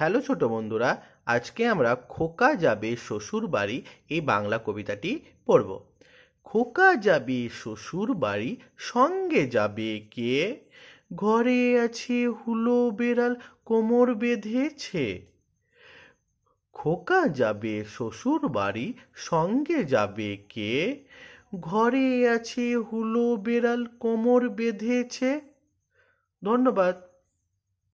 hello ছোট বন্ধুরা আজকে আমরা খোকা যাবে শ্বশুর বাড়ি এই বাংলা কবিতাটি পড়ব খোকা যাবে শ্বশুর বাড়ি সঙ্গে যাবে কে ঘরে আছে হুলো বেড়াল কোমর বেঁধেছে খোকা যাবে শ্বশুর বাড়ি সঙ্গে যাবে কে ঘরে আছে হুলো বেড়াল কোমর বেঁধেছে ধন্যবাদ